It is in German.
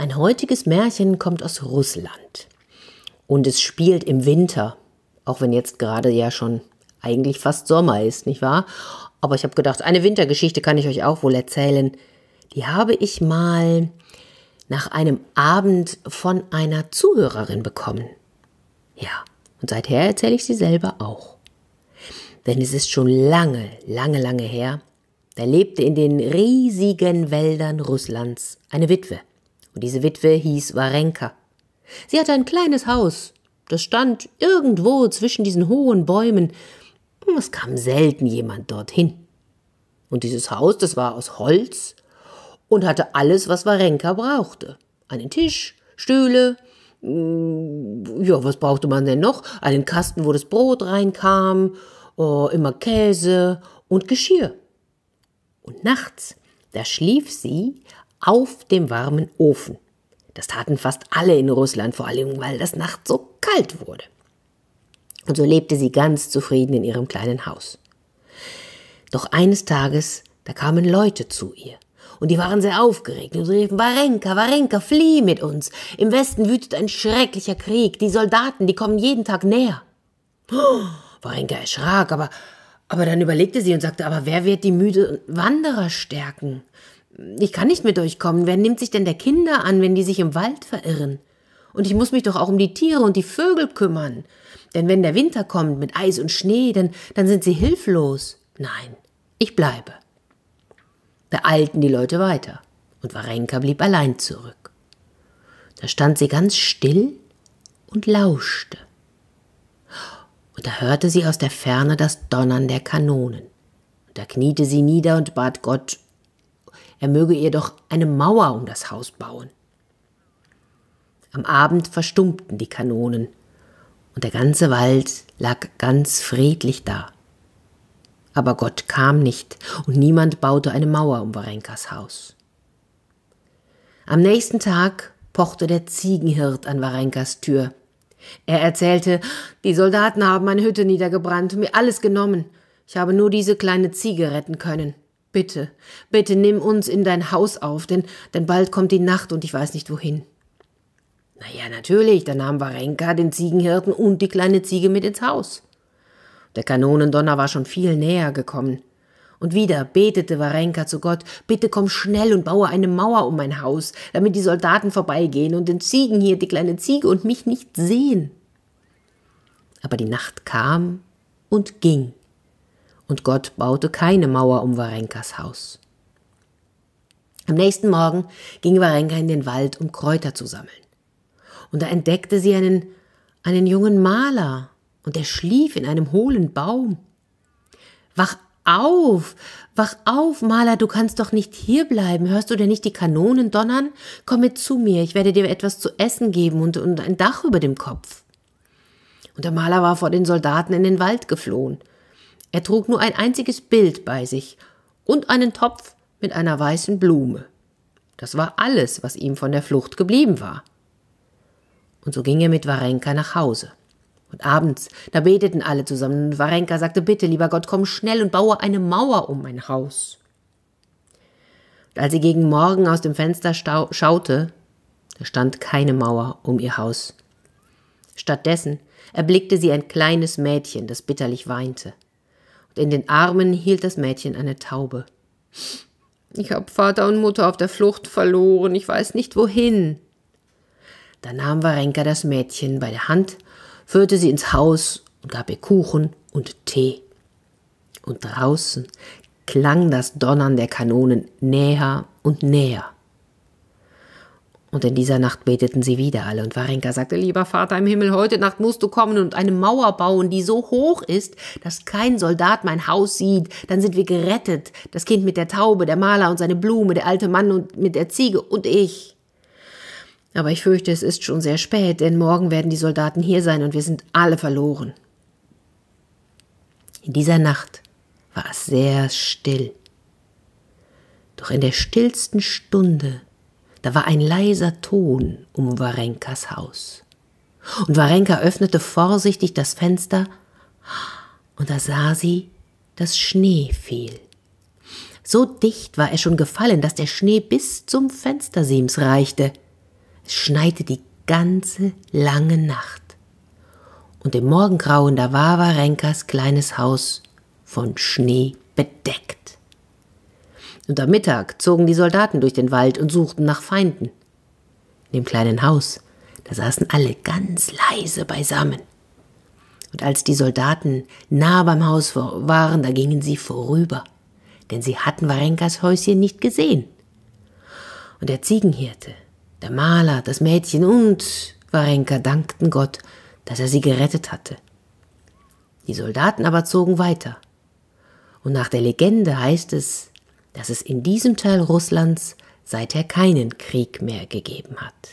Mein heutiges Märchen kommt aus Russland und es spielt im Winter, auch wenn jetzt gerade ja schon eigentlich fast Sommer ist, nicht wahr? Aber ich habe gedacht, eine Wintergeschichte kann ich euch auch wohl erzählen. Die habe ich mal nach einem Abend von einer Zuhörerin bekommen. Ja, und seither erzähle ich sie selber auch. Denn es ist schon lange, lange, lange her, da lebte in den riesigen Wäldern Russlands eine Witwe. Und diese Witwe hieß Warenka. Sie hatte ein kleines Haus, das stand irgendwo zwischen diesen hohen Bäumen. Es kam selten jemand dorthin. Und dieses Haus, das war aus Holz und hatte alles, was Warenka brauchte. Einen Tisch, Stühle, mm, ja, was brauchte man denn noch? Einen Kasten, wo das Brot reinkam, oh, immer Käse und Geschirr. Und nachts, da schlief sie auf dem warmen Ofen. Das taten fast alle in Russland, vor allem weil das Nacht so kalt wurde. Und so lebte sie ganz zufrieden in ihrem kleinen Haus. Doch eines Tages, da kamen Leute zu ihr. Und die waren sehr aufgeregt und sie riefen, Warenka, Warenka, flieh mit uns. Im Westen wütet ein schrecklicher Krieg. Die Soldaten, die kommen jeden Tag näher. Oh, Warenka erschrak, aber, aber dann überlegte sie und sagte, aber wer wird die müde Wanderer stärken? Ich kann nicht mit euch kommen. Wer nimmt sich denn der Kinder an, wenn die sich im Wald verirren? Und ich muss mich doch auch um die Tiere und die Vögel kümmern. Denn wenn der Winter kommt mit Eis und Schnee, dann, dann sind sie hilflos. Nein, ich bleibe. Beeilten die Leute weiter. Und Warenka blieb allein zurück. Da stand sie ganz still und lauschte. Und da hörte sie aus der Ferne das Donnern der Kanonen. Und da kniete sie nieder und bat Gott er möge ihr doch eine Mauer um das Haus bauen. Am Abend verstummten die Kanonen, und der ganze Wald lag ganz friedlich da. Aber Gott kam nicht, und niemand baute eine Mauer um Varenkas Haus. Am nächsten Tag pochte der Ziegenhirt an Varenkas Tür. Er erzählte, die Soldaten haben meine Hütte niedergebrannt und mir alles genommen. Ich habe nur diese kleine Ziege retten können. Bitte, bitte nimm uns in dein Haus auf, denn, denn bald kommt die Nacht und ich weiß nicht wohin. Naja, natürlich, da nahm Warenka den Ziegenhirten und die kleine Ziege mit ins Haus. Der Kanonendonner war schon viel näher gekommen. Und wieder betete Warenka zu Gott, bitte komm schnell und baue eine Mauer um mein Haus, damit die Soldaten vorbeigehen und den Ziegen hier, die kleine Ziege und mich nicht sehen. Aber die Nacht kam und ging und Gott baute keine Mauer um Warenkas Haus. Am nächsten Morgen ging Warenka in den Wald, um Kräuter zu sammeln. Und da entdeckte sie einen, einen jungen Maler, und er schlief in einem hohlen Baum. Wach auf, wach auf, Maler, du kannst doch nicht hierbleiben. Hörst du denn nicht die Kanonen donnern? Komm mit zu mir, ich werde dir etwas zu essen geben und, und ein Dach über dem Kopf. Und der Maler war vor den Soldaten in den Wald geflohen. Er trug nur ein einziges Bild bei sich und einen Topf mit einer weißen Blume. Das war alles, was ihm von der Flucht geblieben war. Und so ging er mit Warenka nach Hause. Und abends, da beteten alle zusammen, und Warenka sagte, bitte, lieber Gott, komm schnell und baue eine Mauer um mein Haus. Und als sie gegen Morgen aus dem Fenster schaute, da stand keine Mauer um ihr Haus. Stattdessen erblickte sie ein kleines Mädchen, das bitterlich weinte. In den Armen hielt das Mädchen eine Taube. Ich habe Vater und Mutter auf der Flucht verloren, ich weiß nicht wohin. Da nahm Warenka das Mädchen bei der Hand, führte sie ins Haus und gab ihr Kuchen und Tee. Und draußen klang das Donnern der Kanonen näher und näher. Und in dieser Nacht beteten sie wieder alle, und Warenka sagte, lieber Vater im Himmel, heute Nacht musst du kommen und eine Mauer bauen, die so hoch ist, dass kein Soldat mein Haus sieht, dann sind wir gerettet, das Kind mit der Taube, der Maler und seine Blume, der alte Mann und mit der Ziege und ich. Aber ich fürchte, es ist schon sehr spät, denn morgen werden die Soldaten hier sein und wir sind alle verloren. In dieser Nacht war es sehr still. Doch in der stillsten Stunde da war ein leiser Ton um Warenkas Haus. Und Warenka öffnete vorsichtig das Fenster, und da sah sie, dass Schnee fiel. So dicht war er schon gefallen, dass der Schnee bis zum Fenstersims reichte. Es schneite die ganze lange Nacht. Und im Morgengrauen, da war Warenkas kleines Haus von Schnee bedeckt und am Mittag zogen die Soldaten durch den Wald und suchten nach Feinden. In dem kleinen Haus, da saßen alle ganz leise beisammen. Und als die Soldaten nah beim Haus waren, da gingen sie vorüber, denn sie hatten Warenkas Häuschen nicht gesehen. Und der Ziegenhirte, der Maler, das Mädchen und Warenka dankten Gott, dass er sie gerettet hatte. Die Soldaten aber zogen weiter. Und nach der Legende heißt es, dass es in diesem Teil Russlands seither keinen Krieg mehr gegeben hat.